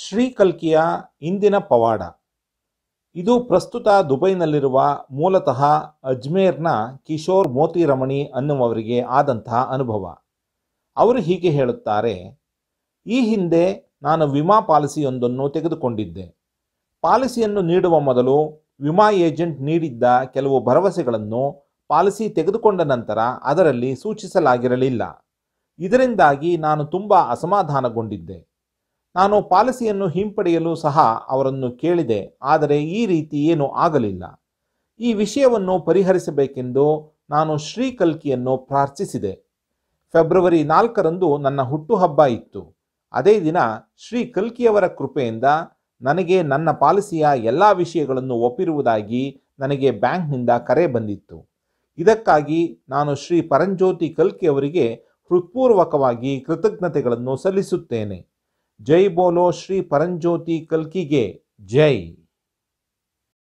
ಶ್ರೀಕಲ್ಕಿಯ ಇಂದಿನ ಪವಾಡ ಇದು ಪ್ರಸ್ತುತ ದುಬೈನಲ್ಲಿರುವ ಮೂಲತಃ ಅಜ್ಮೇರ್ನ ಕಿಶೋರ್ ಮೋತಿ ರಮಣಿ ಅನ್ನುವವರಿಗೆ ಆದಂತಹ ಅನುಭವ ಅವರು ಹೀಗೆ ಹೇಳುತ್ತಾರೆ ಈ ಹಿಂದೆ ನಾನು ವಿಮಾ ಪಾಲಿಸಿಯೊಂದನ್ನು ತೆಗೆದುಕೊಂಡಿದ್ದೆ ಪಾಲಿಸಿಯನ್ನು ನೀಡುವ ಮೊದಲು ವಿಮಾ ಏಜೆಂಟ್ ನೀಡಿದ್ದ ಕೆಲವು ಭರವಸೆಗಳನ್ನು ಪಾಲಿಸಿ ತೆಗೆದುಕೊಂಡ ನಂತರ ಅದರಲ್ಲಿ ಸೂಚಿಸಲಾಗಿರಲಿಲ್ಲ ಇದರಿಂದಾಗಿ ನಾನು ತುಂಬ ಅಸಮಾಧಾನಗೊಂಡಿದ್ದೆ ನಾನು ಪಾಲಿಸಿಯನ್ನು ಹಿಂಪಡೆಯಲು ಸಹ ಅವರನ್ನು ಕೇಳಿದೆ ಆದರೆ ಈ ರೀತಿ ಏನೂ ಆಗಲಿಲ್ಲ ಈ ವಿಷಯವನ್ನು ಪರಿಹರಿಸಬೇಕೆಂದು ನಾನು ಶ್ರೀ ಕಲ್ಕಿಯನ್ನು ಪ್ರಾರ್ಥಿಸಿದೆ ಫೆಬ್ರವರಿ ನಾಲ್ಕರಂದು ನನ್ನ ಹುಟ್ಟುಹಬ್ಬ ಇತ್ತು ಅದೇ ದಿನ ಶ್ರೀ ಕಲ್ಕಿಯವರ ಕೃಪೆಯಿಂದ ನನಗೆ ನನ್ನ ಪಾಲಿಸಿಯ ಎಲ್ಲ ವಿಷಯಗಳನ್ನು ಒಪ್ಪಿರುವುದಾಗಿ ನನಗೆ ಬ್ಯಾಂಕ್ನಿಂದ ಕರೆ ಬಂದಿತ್ತು ಇದಕ್ಕಾಗಿ ನಾನು ಶ್ರೀ ಪರಂಜ್ಯೋತಿ ಕಲ್ಕಿಯವರಿಗೆ ಹೃತ್ಪೂರ್ವಕವಾಗಿ ಕೃತಜ್ಞತೆಗಳನ್ನು ಸಲ್ಲಿಸುತ್ತೇನೆ जय बोलो श्री परंज्योति ज्योति कल जय